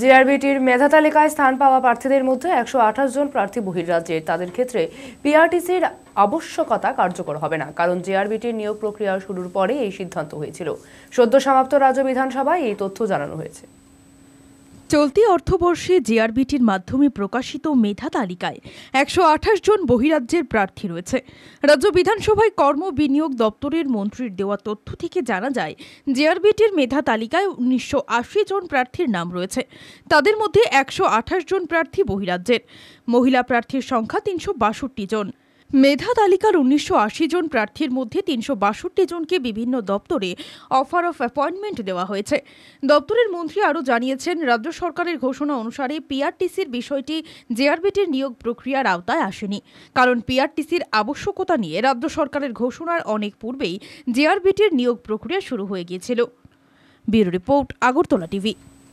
জিআরবিটির মেধা তালিকায় স্থান পাওয়া প্রার্থীদের মধ্যে একশো জন প্রার্থী বহির্রাজ্যে তাদের ক্ষেত্রে পিআরটিসির আবশ্যকতা কার্যকর হবে না কারণ জিআরবিটির নিয়োগ প্রক্রিয়া শুরুর পরে এই সিদ্ধান্ত হয়েছিল সদ্য সমাপ্ত রাজ্য বিধানসভায় এই তথ্য জানানো হয়েছে চলতি অর্থবর্ষে জেআরবিটির মাধ্যমে প্রকাশিত মেধা তালিকায় একশো আঠাশ জন বহিরাজ্যের প্রার্থী রয়েছে রাজ্য বিধানসভায় কর্ম বিনিয়োগ দপ্তরের মন্ত্রীর দেওয়া তথ্য থেকে জানা যায় জেআরবিটির মেধা তালিকায় উনিশশো আশি জন প্রার্থীর নাম রয়েছে তাদের মধ্যে একশো আঠাশ জন প্রার্থী বহিরাজ্যের মহিলা প্রার্থীর সংখ্যা তিনশো বাষট্টি জন মেধা তালিকার উনিশশো জন প্রার্থীর মধ্যে তিনশো বাষট্টি জনকে বিভিন্ন দপ্তরে অফার অফ অ্যাপয়েন্টমেন্ট দেওয়া হয়েছে দপ্তরের মন্ত্রী আরও জানিয়েছেন রাজ্য সরকারের ঘোষণা অনুসারে পিআরটিসির বিষয়টি জেআরবিটির নিয়োগ প্রক্রিয়ার আওতায় আসেনি কারণ পিআরটিসির আবশ্যকতা নিয়ে রাজ্য সরকারের ঘোষণার অনেক পূর্বেই জেআরবিটির নিয়োগ প্রক্রিয়া শুরু হয়ে গিয়েছিল ব্যুরো রিপোর্ট আগরতলা টিভি